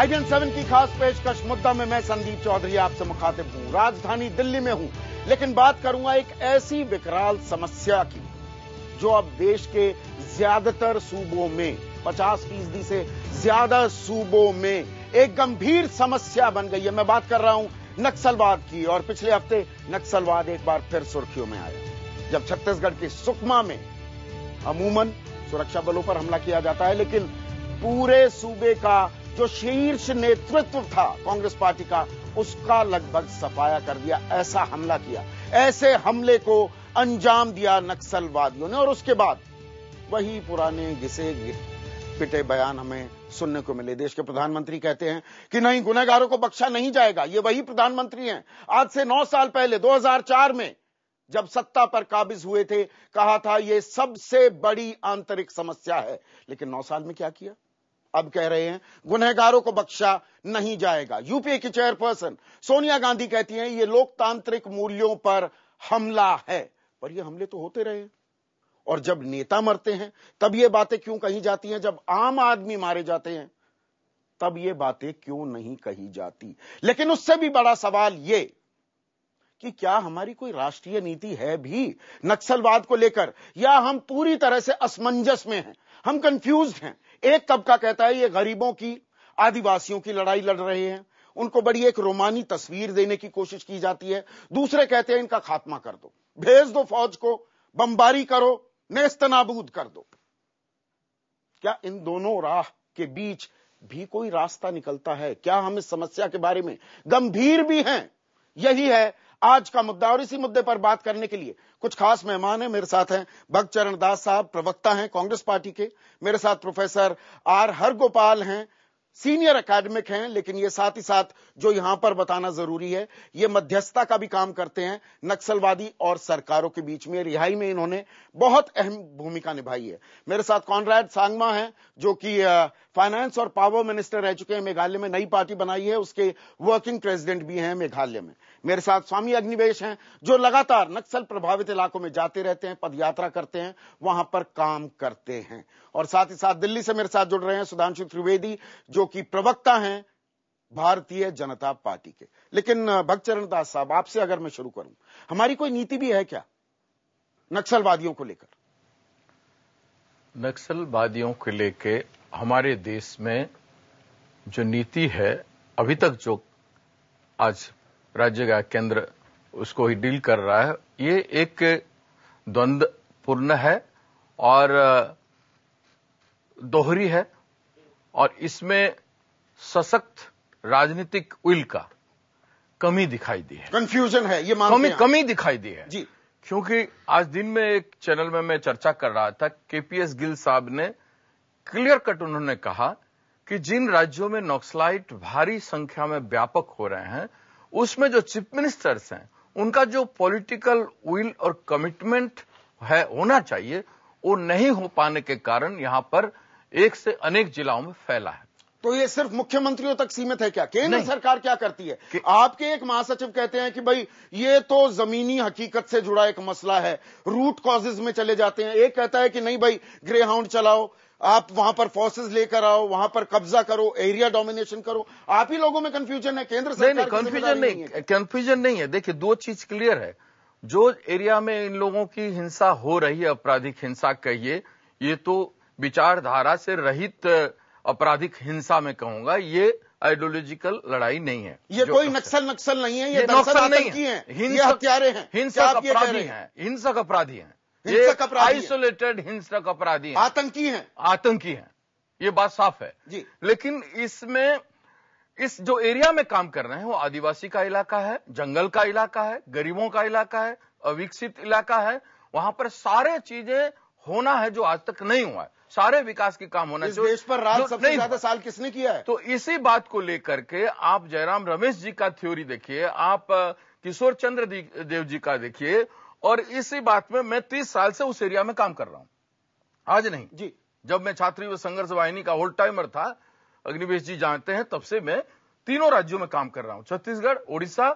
आईडियन seven की खास पेशकश मुद्दा में मैं संदीप चौधरी आपसे मुखातिब हूं राजधानी दिल्ली में हूं लेकिन बात करूंगा एक ऐसी विकराल समस्या की जो अब देश के ज्यादातर सूबों में 50 फीसदी से ज्यादा सूबों में एक गंभीर समस्या बन गई है मैं बात कर रहा हूं नक्सलवाद की और पिछले हफ्ते नक्सलवाद एक बार फिर सुर्खियों में आया जब छत्तीसगढ़ के सुकमा में अमूमन सुरक्षा बलों पर हमला किया जाता है लेकिन पूरे सूबे का जो शीर्ष नेतृत्व था कांग्रेस पार्टी का उसका लगभग सफाया कर दिया ऐसा हमला किया ऐसे हमले को अंजाम दिया नक्सलवादियों ने और उसके बाद वही पुराने घिसे पिटे बयान हमें सुनने को मिले देश के प्रधानमंत्री कहते हैं कि नहीं गुनहगारों को बख्शा नहीं जाएगा ये वही प्रधानमंत्री हैं आज से नौ साल पहले 2004 में जब सत्ता पर काबिज हुए थे कहा था यह सबसे बड़ी आंतरिक समस्या है लेकिन नौ साल में क्या किया अब कह रहे हैं गुनहगारों को बख्शा नहीं जाएगा यूपीए की चेयरपर्सन सोनिया गांधी कहती हैं ये लोकतांत्रिक मूल्यों पर हमला है पर ये हमले तो होते रहे और जब नेता मरते हैं तब ये बातें क्यों कही जाती हैं जब आम आदमी मारे जाते हैं तब ये बातें क्यों नहीं कही जाती लेकिन उससे भी बड़ा सवाल ये कि क्या हमारी कोई राष्ट्रीय नीति है भी नक्सलवाद को लेकर या हम पूरी तरह से असमंजस में हैं हम कंफ्यूज हैं एक तबका कहता है ये गरीबों की आदिवासियों की लड़ाई लड़ रहे हैं उनको बड़ी एक रोमानी तस्वीर देने की कोशिश की जाती है दूसरे कहते हैं इनका खात्मा कर दो भेज दो फौज को बमबारी करो नेस्त नाबूद कर दो क्या इन दोनों राह के बीच भी कोई रास्ता निकलता है क्या हम इस समस्या के बारे में गंभीर भी हैं यही है आज का मुद्दा और इसी मुद्दे पर बात करने के लिए कुछ खास मेहमान हैं मेरे साथ हैं भक्त चरण दास साहब प्रवक्ता हैं कांग्रेस पार्टी के मेरे साथ प्रोफेसर आर हरगोपाल हैं सीनियर एकेडमिक हैं लेकिन ये साथ ही साथ जो यहां पर बताना जरूरी है ये मध्यस्थता का भी काम करते हैं नक्सलवादी और सरकारों के बीच में रिहाई में इन्होंने बहुत अहम भूमिका निभाई है मेरे साथ कॉनराड सांगमा हैं जो कि फाइनेंस और पावर मिनिस्टर रह चुके हैं मेघालय में नई पार्टी बनाई है उसके वर्किंग प्रेसिडेंट भी हैं मेघालय में मेरे साथ स्वामी अग्निवेश हैं जो लगातार नक्सल प्रभावित इलाकों में जाते रहते हैं पदयात्रा करते हैं वहां पर काम करते हैं और साथ ही साथ दिल्ली से मेरे साथ जुड़ रहे हैं सुधांशु त्रिवेदी जो कि प्रवक्ता हैं भारतीय जनता पार्टी के लेकिन चरण दास साहब आपसे अगर मैं शुरू करूं हमारी कोई नीति भी है क्या नक्सलवादियों को लेकर नक्सलवादियों को लेके हमारे देश में जो नीति है अभी तक जो आज राज्य का केंद्र उसको ही डील कर रहा है ये एक पूर्ण है और दोहरी है और इसमें सशक्त राजनीतिक विल का कमी दिखाई दी है कंफ्यूजन है ये कमी कमी दिखाई दी है जी क्योंकि आज दिन में एक चैनल में मैं चर्चा कर रहा था केपीएस गिल साहब ने क्लियर कट उन्होंने कहा कि जिन राज्यों में नक्सलाइट भारी संख्या में व्यापक हो रहे हैं उसमें जो चीफ मिनिस्टर्स हैं उनका जो पॉलिटिकल विल और कमिटमेंट है होना चाहिए वो नहीं हो पाने के कारण यहाँ पर एक से अनेक जिलाओं में फैला है तो ये सिर्फ मुख्यमंत्रियों तक सीमित है क्या केंद्र सरकार क्या करती है आपके एक महासचिव कहते हैं कि भाई ये तो जमीनी हकीकत से जुड़ा एक मसला है रूट कॉजेज में चले जाते हैं एक कहता है कि नहीं भाई ग्रे हाउंड चलाओ आप वहां पर फोर्सेस लेकर आओ वहां पर कब्जा करो एरिया डोमिनेशन करो आप ही लोगों में कंफ्यूजन है केंद्र सरकार नहीं कंफ्यूजन नहीं कंफ्यूजन नहीं है देखिए दो चीज क्लियर है जो एरिया में इन लोगों की हिंसा हो रही है आपराधिक हिंसा कहिए ये तो विचारधारा से रहित आपराधिक हिंसा में कहूंगा ये आइडियोलॉजिकल लड़ाई नहीं है ये कोई नक्सल नक्सल नहीं है ये, नक्सल नहीं है हिंसक हत्यारे हैं हिंसा अपराधी हैं हिंसक अपराधी हैं हिंसक अपराधी आइसोलेटेड हिंसक अपराधी आतंकी है आतंकी है ये बात साफ है जी लेकिन इसमें इस जो एरिया में काम कर रहे हैं वो आदिवासी का इलाका है जंगल का इलाका है गरीबों का इलाका है अविकसित इलाका है वहां पर सारे चीजें होना है जो आज तक नहीं हुआ है सारे विकास के काम होना चाहिए इस पर राज सबसे ज्यादा साल किसने किया है तो इसी बात को लेकर के आप जयराम रमेश जी का थ्योरी देखिए आप किशोर चंद्र देव जी का देखिए और इसी बात में मैं तीस साल से उस एरिया में काम कर रहा हूं आज नहीं जी जब मैं छात्र व संघर्ष वाहिनी का होल्ड टाइमर था अग्निवेश जी जानते हैं तब से मैं तीनों राज्यों में काम कर रहा हूं छत्तीसगढ़ ओडिशा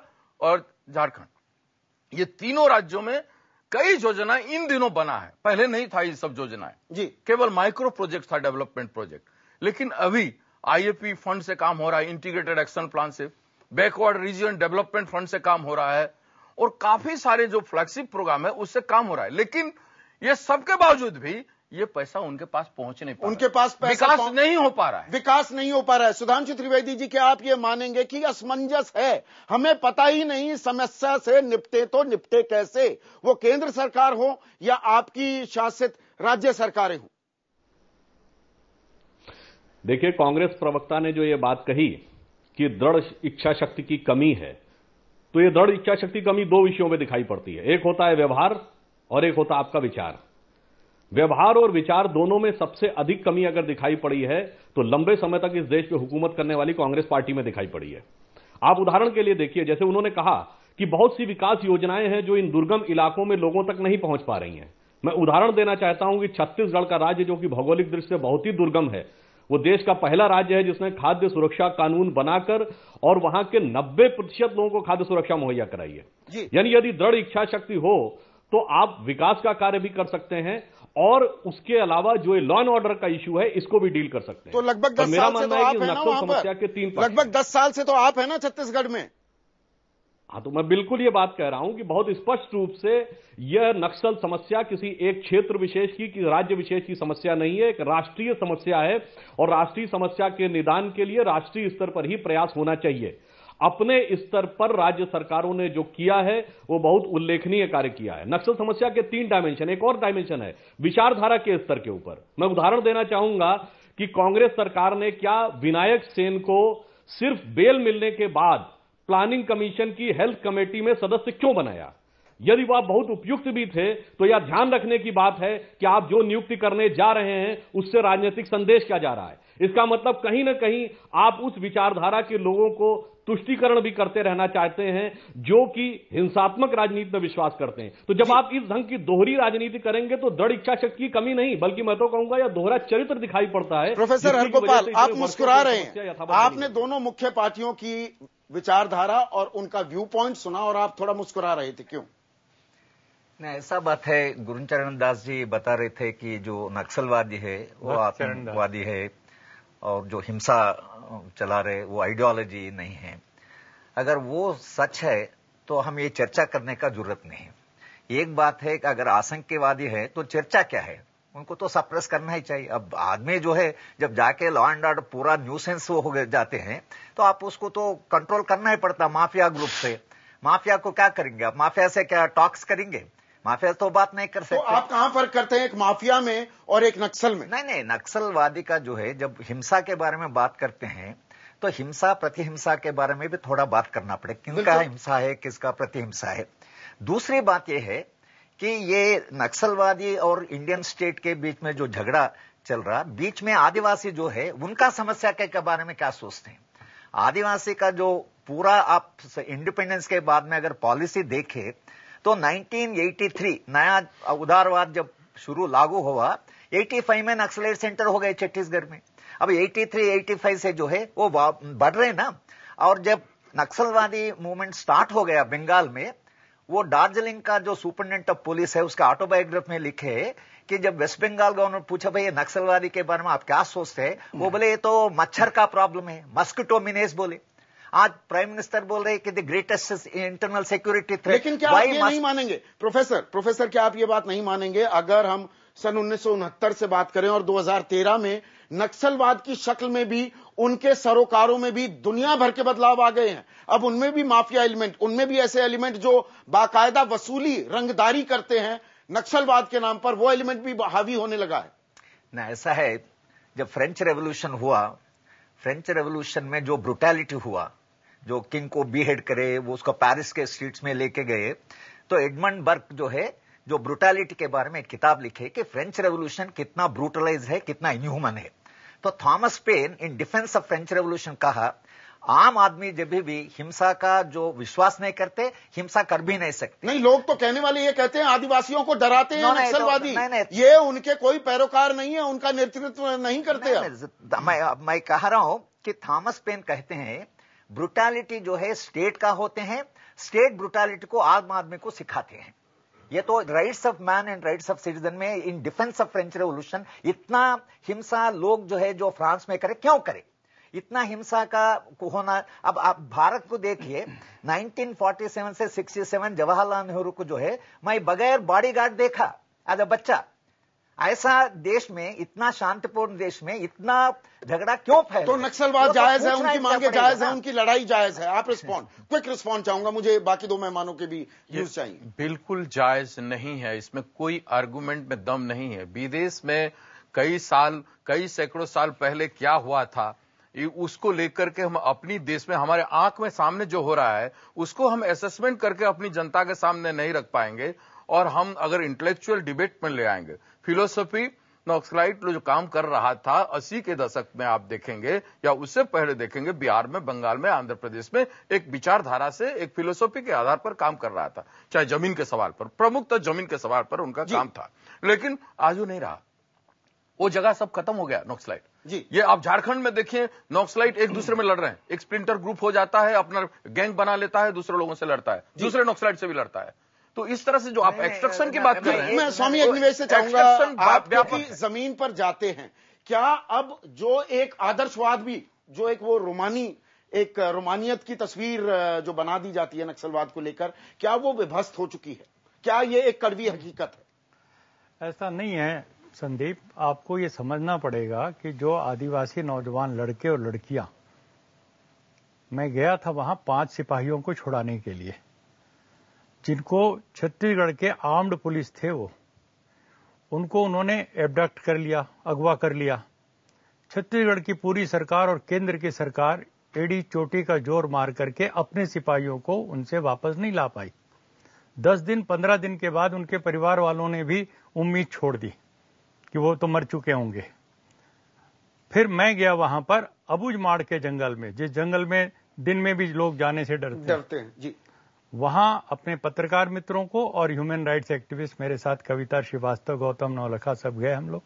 और झारखंड ये तीनों राज्यों में कई योजना इन दिनों बना है पहले नहीं था ये सब योजनाएं जी केवल माइक्रो प्रोजेक्ट था डेवलपमेंट प्रोजेक्ट लेकिन अभी आईएपी फंड से काम हो रहा है इंटीग्रेटेड एक्शन प्लान से बैकवर्ड रीजन डेवलपमेंट फंड से काम हो रहा है और काफी सारे जो फ्लैगशिप प्रोग्राम है उससे काम हो रहा है लेकिन ये सबके बावजूद भी ये पैसा उनके पास पहुंच नहीं उनके पास पैसा विकास नहीं हो पा रहा है विकास नहीं हो पा रहा है सुधांशु त्रिवेदी जी क्या आप ये मानेंगे कि असमंजस है हमें पता ही नहीं समस्या से निपटे तो निपटे कैसे वो केंद्र सरकार हो या आपकी शासित राज्य सरकारें हो देखिए कांग्रेस प्रवक्ता ने जो ये बात कही कि दृढ़ इच्छा शक्ति की कमी है तो ये दृढ़ इच्छा शक्ति कमी दो विषयों में दिखाई पड़ती है एक होता है व्यवहार और एक होता है आपका विचार व्यवहार और विचार दोनों में सबसे अधिक कमी अगर दिखाई पड़ी है तो लंबे समय तक इस देश में हुकूमत करने वाली कांग्रेस पार्टी में दिखाई पड़ी है आप उदाहरण के लिए देखिए जैसे उन्होंने कहा कि बहुत सी विकास योजनाएं हैं जो इन दुर्गम इलाकों में लोगों तक नहीं पहुंच पा रही हैं मैं उदाहरण देना चाहता हूं कि छत्तीसगढ़ का राज्य जो कि भौगोलिक दृष्टि से बहुत ही दुर्गम है वो देश का पहला राज्य है जिसने खाद्य सुरक्षा कानून बनाकर और वहां के 90 प्रतिशत लोगों को खाद्य सुरक्षा मुहैया कराई है यानी यदि दृढ़ इच्छा शक्ति हो तो आप विकास का कार्य भी कर सकते हैं और उसके अलावा जो लॉ एंड ऑर्डर का इश्यू है इसको भी डील कर सकते हैं तो लगभग दस साल से तो आप है ना लगभग दस साल से तो आप है ना छत्तीसगढ़ में हाँ तो मैं बिल्कुल ये बात कह रहा हूं कि बहुत स्पष्ट रूप से यह नक्सल समस्या किसी एक क्षेत्र विशेष की कि राज्य विशेष की समस्या नहीं है एक राष्ट्रीय समस्या है और राष्ट्रीय समस्या के निदान के लिए राष्ट्रीय स्तर पर ही प्रयास होना चाहिए अपने स्तर पर राज्य सरकारों ने जो किया है वो बहुत उल्लेखनीय कार्य किया है नक्सल समस्या के तीन डायमेंशन एक और डायमेंशन है विचारधारा के स्तर के ऊपर मैं उदाहरण देना चाहूंगा कि कांग्रेस सरकार ने क्या विनायक सेन को सिर्फ बेल मिलने के बाद प्लानिंग कमीशन की हेल्थ कमेटी में सदस्य क्यों बनाया यदि वह बहुत उपयुक्त भी थे तो यह ध्यान रखने की बात है कि आप जो नियुक्ति करने जा रहे हैं उससे राजनीतिक संदेश क्या जा रहा है इसका मतलब कहीं ना कहीं आप उस विचारधारा के लोगों को तुष्टीकरण भी करते रहना चाहते हैं जो कि हिंसात्मक राजनीति में विश्वास करते हैं तो जब आप इस ढंग की दोहरी राजनीति करेंगे तो दृढ़ इच्छा शक्ति की कमी नहीं बल्कि मैं तो कहूंगा यह दोहरा चरित्र दिखाई पड़ता है प्रोफेसर हरगोपाल आप मुस्कुरा रहे हैं आपने दोनों मुख्य पार्टियों की विचारधारा और उनका व्यू पॉइंट सुना और आप थोड़ा मुस्कुरा रहे थे क्यों नहीं ऐसा बात है गुरुचरण दास जी बता रहे थे कि जो नक्सलवादी है वो आतंकवादी है और जो हिंसा चला रहे वो आइडियोलॉजी नहीं है अगर वो सच है तो हम ये चर्चा करने का जरूरत नहीं एक बात है कि अगर आतंकवादी है तो चर्चा क्या है उनको तो सप्रेस करना ही चाहिए अब आदमी जो है जब जाके लॉ एंड ऑर्डर पूरा न्यूसेंस हो जाते हैं तो आप उसको तो कंट्रोल करना ही पड़ता माफिया ग्रुप से माफिया को क्या करेंगे आप माफिया से क्या टॉक्स करेंगे माफिया तो बात नहीं कर तो सकते तो आप कहां फर्क करते हैं एक माफिया में और एक नक्सल में नहीं नहीं नक्सलवादी का जो है जब हिंसा के बारे में बात करते हैं तो हिंसा प्रतिहिंसा के बारे में भी थोड़ा बात करना पड़े किसका हिंसा है किसका प्रतिहिंसा है दूसरी बात यह है कि ये नक्सलवादी और इंडियन स्टेट के बीच में जो झगड़ा चल रहा बीच में आदिवासी जो है उनका समस्या के बारे में क्या सोचते हैं आदिवासी का जो पूरा आप इंडिपेंडेंस के बाद में अगर पॉलिसी देखे तो 1983 नया उदारवाद जब शुरू लागू हुआ 85 में नक्सलेट सेंटर हो गए छत्तीसगढ़ में अब 83 85 से जो है वो बढ़ रहे ना और जब नक्सलवादी मूवमेंट स्टार्ट हो गया बंगाल में वो दार्जिलिंग का जो सुपरिटेंडेंट ऑफ पुलिस है उसका ऑटोबायोग्राफ में लिखे है कि जब वेस्ट बंगाल गवर्नमेंट पूछा भाई नक्सलवादी के बारे में आप क्या सोचते हैं वो हम्म। बोले ये तो मच्छर का प्रॉब्लम है मस्किटोमिनेस बोले आज प्राइम मिनिस्टर बोल रहे हैं कि the greatest internal security threat लेकिन क्या आप ये must... नहीं मानेंगे प्रोफेसर प्रोफेसर क्या आप ये बात नहीं मानेंगे अगर हम सन उन्नीस से बात करें और 2013 में नक्सलवाद की शक्ल में भी उनके सरोकारों में भी दुनिया भर के बदलाव आ गए हैं अब उनमें भी माफिया एलिमेंट उनमें भी ऐसे एलिमेंट जो बाकायदा वसूली रंगदारी करते हैं नक्सलवाद के नाम पर वो एलिमेंट भी हावी होने लगा है ना ऐसा है जब फ्रेंच रेवोल्यूशन हुआ फ्रेंच रेवोल्यूशन में जो ब्रुटैलिटी हुआ जो किंग को बीहेड करे वो उसको पेरिस के स्ट्रीट्स में लेके गए तो एडमंड बर्क जो है जो ब्रुटैलिटी के बारे में एक किताब लिखे कि फ्रेंच रेवोल्यूशन कितना ब्रूटलाइज है कितना इनह्यूमन है तो Thomas Paine in defence of French revolution कहा आम आदमी जब भी हिंसा का जो विश्वास नहीं करते हिंसा कर भी नहीं सकते नहीं लोग तो कहने वाले ये कहते हैं आदिवासियों को डराते हैं नक्सलवादी तो- नहीं, ये उनके कोई पैरोकार नहीं है उनका नेतृत्व नहीं करते नहीं, नहीं, मैं मैं कह रहा हूं कि थॉमस पेन कहते हैं ब्रुटालिटी जो है स्टेट का होते हैं स्टेट ब्रुटालिटी को आम आदमी को सिखाते हैं ये तो rights of man and rights of citizen में in defence of French revolution इतना हिंसा लोग जो है जो फ्रांस में करे क्यों करे इतना हिंसा का होना अब आप भारत को देखिए 1947 से 67 जवाहरलाल नेहरू को जो है मैं बगैर बॉडीगार्ड देखा एज अ बच्चा ऐसा देश में इतना शांतिपूर्ण देश में इतना झगड़ा क्यों फैल तो नक्सलवाद तो जायज है उनकी मांगे जायज है उनकी लड़ाई जायज है आप रिस्पॉन्ड क्विक रिस्पॉन्ड चाहूंगा मुझे बाकी दो मेहमानों के भी न्यूज चाहिए बिल्कुल जायज नहीं है इसमें कोई आर्गुमेंट में दम नहीं है विदेश में कई साल कई सैकड़ों साल पहले क्या हुआ था उसको लेकर के हम अपनी देश में हमारे आंख में सामने जो हो रहा है उसको हम असेसमेंट करके अपनी जनता के सामने नहीं रख पाएंगे और हम अगर इंटेलेक्चुअल डिबेट में ले आएंगे फिलोसफी नॉक्सलाइट जो काम कर रहा था अस्सी के दशक में आप देखेंगे या उससे पहले देखेंगे बिहार में बंगाल में आंध्र प्रदेश में एक विचारधारा से एक फिलोसॉफी के आधार पर काम कर रहा था चाहे जमीन के सवाल पर प्रमुख तो जमीन के सवाल पर उनका काम था लेकिन आज वो नहीं रहा वो जगह सब खत्म हो गया नॉक्सलाइट जी ये आप झारखंड में देखिए नॉक्सलाइट एक दूसरे में लड़ रहे हैं एक स्प्रिंटर ग्रुप हो जाता है अपना गैंग बना लेता है दूसरे लोगों से लड़ता है दूसरे नॉक्सलाइट से भी लड़ता है तो इस तरह से जो आप एक्सट्रक्शन की बात कर रहे हैं मैं स्वामी तो अग्निवेश से चाहूंगा जमीन पर जाते हैं क्या अब जो एक आदर्शवाद भी जो एक वो रोमानी एक रोमानियत की तस्वीर जो बना दी जाती है नक्सलवाद को लेकर क्या वो विभस्त हो चुकी है क्या ये एक कड़वी हकीकत है ऐसा नहीं है संदीप आपको ये समझना पड़ेगा कि जो आदिवासी नौजवान लड़के और लड़कियां मैं गया था वहां पांच सिपाहियों को छुड़ाने के लिए जिनको छत्तीसगढ़ के आर्म्ड पुलिस थे वो उनको उन्होंने एबडक्ट कर लिया अगवा कर लिया छत्तीसगढ़ की पूरी सरकार और केंद्र की सरकार एडी चोटी का जोर मार करके अपने सिपाहियों को उनसे वापस नहीं ला पाई दस दिन पंद्रह दिन के बाद उनके परिवार वालों ने भी उम्मीद छोड़ दी कि वो तो मर चुके होंगे फिर मैं गया वहां पर अबुज माड़ के जंगल में जिस जंगल में दिन में भी लोग जाने से डरते डरते हैं जी वहां अपने पत्रकार मित्रों को और ह्यूमन राइट्स एक्टिविस्ट मेरे साथ कविता श्रीवास्तव गौतम नौलखा सब गए हम लोग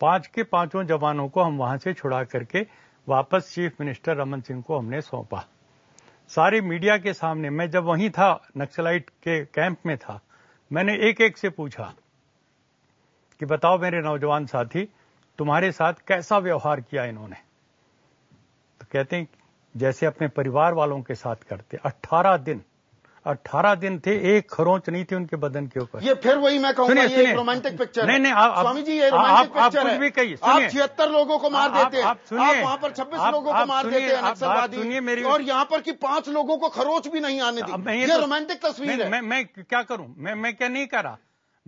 पांच के पांचों जवानों को हम वहां से छुड़ा करके वापस चीफ मिनिस्टर रमन सिंह को हमने सौंपा सारे मीडिया के सामने मैं जब वहीं था नक्सलाइट के कैंप में था मैंने एक एक से पूछा कि बताओ मेरे नौजवान साथी तुम्हारे साथ कैसा व्यवहार किया इन्होंने तो कहते हैं जैसे अपने परिवार वालों के साथ करते 18 दिन 18 दिन थे एक खरोंच नहीं थी उनके बदन के ऊपर ये फिर वही मैं कहूंगा ये एक रोमांटिक पिक्चर नहीं नहीं आप स्वामी जी ये रोमांटिक आप, पिक्चर आप भी कही आप छिहत्तर लोगों को मार देते हैं आप, आप, वहां पर 26 आप, लोगों को मार देते हैं नक्सलवादी और यहाँ पर की पांच लोगों को खरोच भी नहीं आने दी ये रोमांटिक तो- तस्वीर है मैं क्या करूं मैं क्या नहीं करा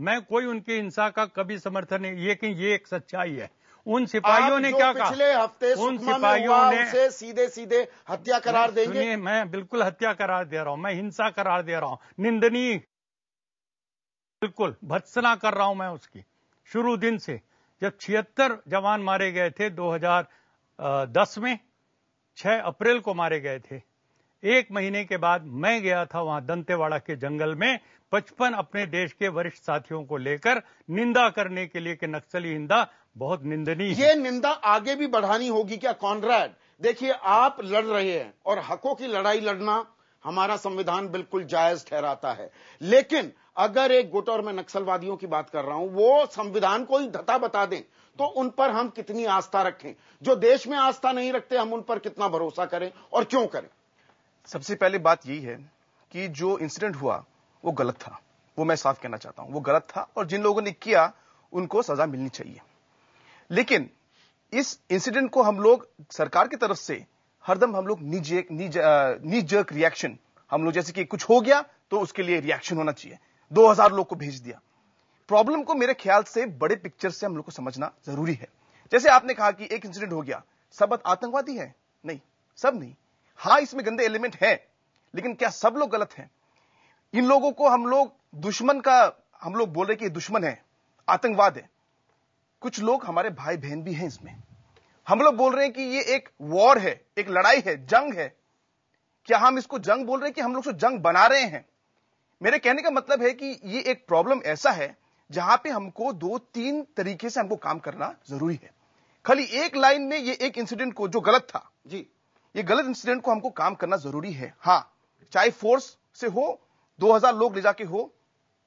मैं कोई उनके हिंसा का कभी समर्थन नहीं कि ये एक सच्चाई है उन सिपाहियों ने क्या कहा पिछले हफ्ते उन सिपाहियों ने उसे सीधे सीधे हत्या करार देंगे मैं बिल्कुल हत्या करार दे रहा हूं मैं हिंसा करार दे रहा हूं निंदनीय बिल्कुल भत्सना कर रहा हूं मैं उसकी शुरू दिन से जब छिहत्तर जवान मारे गए थे 2010 में 6 अप्रैल को मारे गए थे एक महीने के बाद मैं गया था वहां दंतेवाड़ा के जंगल में पचपन अपने देश के वरिष्ठ साथियों को लेकर निंदा करने के लिए कि नक्सली निंदा बहुत निंदनीय ये निंदा आगे भी बढ़ानी होगी क्या कॉनराड देखिए आप लड़ रहे हैं और हकों की लड़ाई लड़ना हमारा संविधान बिल्कुल जायज ठहराता है लेकिन अगर एक गुट और मैं नक्सलवादियों की बात कर रहा हूं वो संविधान को ही धता बता दें तो उन पर हम कितनी आस्था रखें जो देश में आस्था नहीं रखते हम उन पर कितना भरोसा करें और क्यों करें सबसे पहले बात यही है कि जो इंसिडेंट हुआ वो गलत था वो मैं साफ कहना चाहता हूं वो गलत था और जिन लोगों ने किया उनको सजा मिलनी चाहिए लेकिन इस इंसिडेंट को हम लोग सरकार की तरफ से हरदम हम लोग नीजर्क जर्क रिएक्शन हम लोग जैसे कि कुछ हो गया तो उसके लिए रिएक्शन होना चाहिए 2000 लोग को भेज दिया प्रॉब्लम को मेरे ख्याल से बड़े पिक्चर से हम लोग को समझना जरूरी है जैसे आपने कहा कि एक इंसिडेंट हो गया सब आतंकवादी है नहीं सब नहीं हाँ इसमें गंदे एलिमेंट हैं लेकिन क्या सब लोग गलत हैं इन लोगों को हम लोग दुश्मन का हम लोग बोल रहे कि दुश्मन है आतंकवाद है कुछ लोग हमारे भाई बहन भी हैं इसमें हम लोग बोल रहे हैं कि ये एक वॉर है एक लड़ाई है जंग है क्या हम इसको जंग बोल रहे हैं कि हम लोग से जंग बना रहे हैं मेरे कहने का मतलब है कि ये एक प्रॉब्लम ऐसा है जहां पे हमको दो तीन तरीके से हमको काम करना जरूरी है खाली एक लाइन में ये एक इंसिडेंट को जो गलत था जी ये गलत इंसिडेंट को हमको काम करना जरूरी है हाँ चाहे फोर्स से हो 2000 लोग ले जाके हो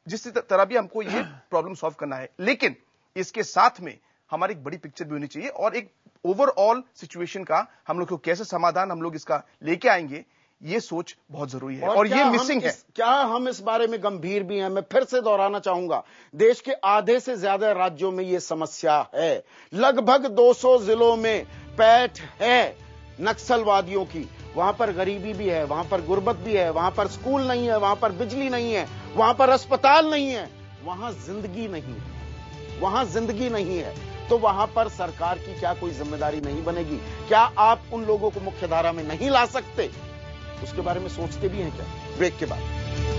जिस तरह भी हमको ये प्रॉब्लम सॉल्व करना है लेकिन इसके साथ में हमारी एक बड़ी पिक्चर भी होनी चाहिए और एक ओवरऑल सिचुएशन का हम लोग को कैसे समाधान हम लोग इसका लेके आएंगे ये सोच बहुत जरूरी है और, और ये मिसिंग है क्या हम इस बारे में गंभीर भी हैं मैं फिर से दोहराना चाहूंगा देश के आधे से ज्यादा राज्यों में ये समस्या है लगभग 200 जिलों में पैठ है नक्सलवादियों की वहां पर गरीबी भी है वहां पर गुर्बत भी है वहां पर स्कूल नहीं है वहां पर बिजली नहीं है वहां पर अस्पताल नहीं है वहां जिंदगी नहीं है वहां जिंदगी नहीं है तो वहां पर सरकार की क्या कोई जिम्मेदारी नहीं बनेगी क्या आप उन लोगों को मुख्यधारा में नहीं ला सकते उसके बारे में सोचते भी हैं क्या ब्रेक के बाद